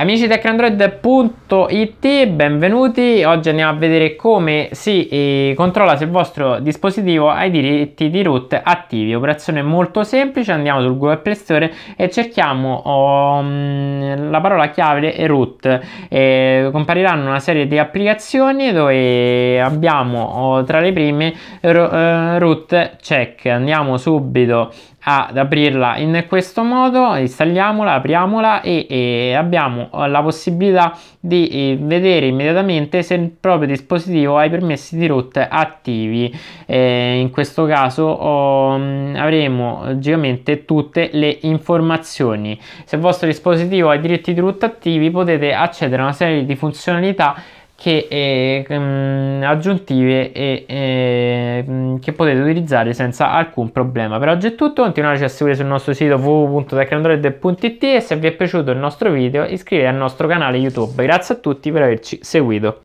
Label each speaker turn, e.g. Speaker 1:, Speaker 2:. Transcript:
Speaker 1: Amici di techandroid.it, benvenuti. Oggi andiamo a vedere come si eh, controlla se il vostro dispositivo ha i diritti di root attivi. Operazione molto semplice, andiamo sul Google Play Store e cerchiamo oh, la parola chiave root. Eh, compariranno una serie di applicazioni dove abbiamo oh, tra le prime eh, root check. Andiamo subito ad aprirla in questo modo installiamola apriamola e, e abbiamo la possibilità di eh, vedere immediatamente se il proprio dispositivo ha i permessi di root attivi eh, in questo caso oh, avremo logicamente tutte le informazioni se il vostro dispositivo ha i diritti di root attivi potete accedere a una serie di funzionalità che, eh, mh, ehm, aggiuntive e, ehm, che potete utilizzare senza alcun problema. Per oggi è tutto, continuateci a seguire sul nostro sito www.tecnodroid.it e se vi è piaciuto il nostro video iscrivetevi al nostro canale YouTube. Grazie a tutti per averci seguito.